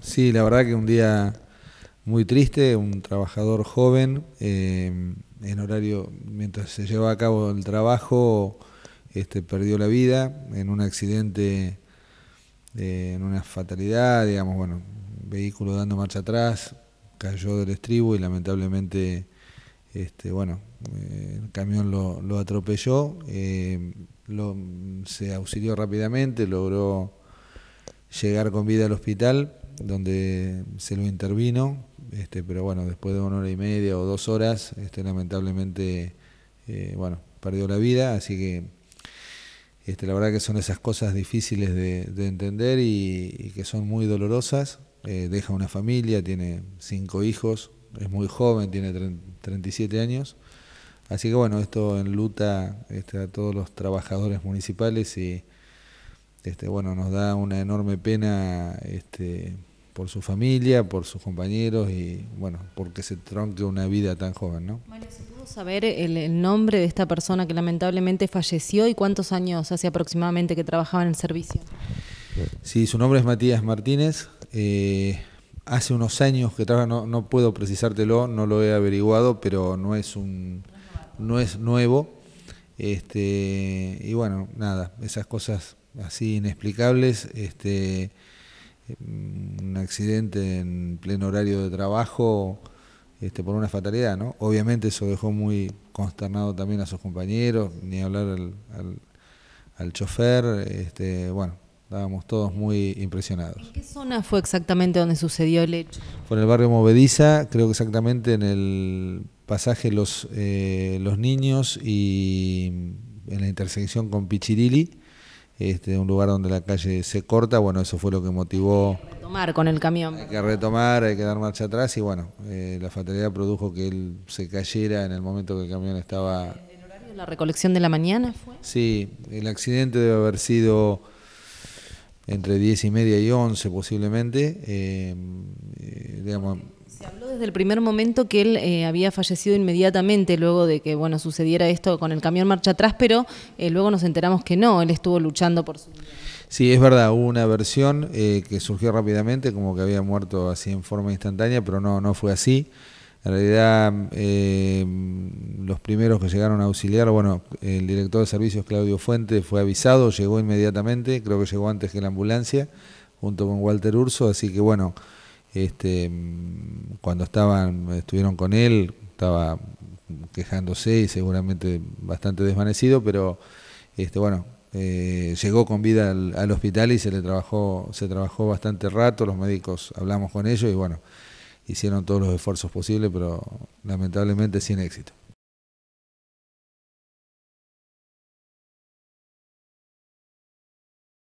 Sí, la verdad que un día muy triste, un trabajador joven, eh, en horario, mientras se llevaba a cabo el trabajo, este, perdió la vida en un accidente, eh, en una fatalidad, digamos, bueno, vehículo dando marcha atrás, cayó del estribo y lamentablemente, este, bueno, eh, el camión lo, atropelló, se auxilió rápidamente, logró llegar con vida al hospital donde se lo intervino, este, pero bueno, después de una hora y media o dos horas, este, lamentablemente, eh, bueno, perdió la vida, así que este, la verdad que son esas cosas difíciles de, entender y, que son muy dolorosas. Eh, deja una familia, tiene cinco hijos, es muy joven, tiene 37 años. Así que bueno, esto enluta este, a todos los trabajadores municipales y este, bueno, nos da una enorme pena este, por su familia, por sus compañeros y, bueno, porque se tronque una vida tan joven, ¿no? ¿se pudo saber el, nombre de esta persona que lamentablemente falleció y cuántos años hace aproximadamente que trabajaba en el servicio? Sí, su nombre es Matías Martínez. Eh, hace unos años que trabaja, no, no puedo precisártelo, no lo he averiguado, pero no es un no es nuevo. Este, y bueno, nada, esas cosas así inexplicables, este, Mm, un accidente en pleno horario de trabajo este, por una fatalidad, ¿no? Obviamente eso dejó muy consternado también a sus compañeros, ni hablar al, al, chofer, este, bueno, estábamos todos muy impresionados. ¿En qué zona fue exactamente donde sucedió el hecho? Fue en el barrio Movediza, creo que exactamente en el pasaje Los, eh, los Niños y en la intersección con Pichirili, este, un lugar donde la calle se corta, bueno, eso fue lo que motivó... Hay que retomar con el camión. Hay que retomar, hay que dar marcha atrás y bueno, eh, la fatalidad produjo que él se cayera en el momento que el camión estaba... ¿El horario la recolección de la mañana fue? Sí, el accidente debe haber sido entre 10 y media y 11 posiblemente, eh, eh, digamos... Se habló desde el primer momento que él eh, había fallecido inmediatamente luego de que bueno sucediera esto con el camión marcha atrás, pero eh, luego nos enteramos que no, él estuvo luchando por su vida. Sí, es verdad, hubo una versión eh, que surgió rápidamente, como que había muerto así en forma instantánea, pero no, no fue así. En realidad, los primeros que llegaron a auxiliar, bueno, el director de servicios Claudio Fuente fue avisado, llegó inmediatamente, creo que llegó antes que la ambulancia, junto con Walter Urso, así que bueno este, cuando estaban, estuvieron con él, estaba quejándose y seguramente bastante desvanecido, pero este, bueno, eh, llegó con vida al, al, hospital y se le trabajó, se trabajó bastante rato, los médicos hablamos con ellos y bueno, hicieron todos los esfuerzos posibles, pero lamentablemente sin éxito.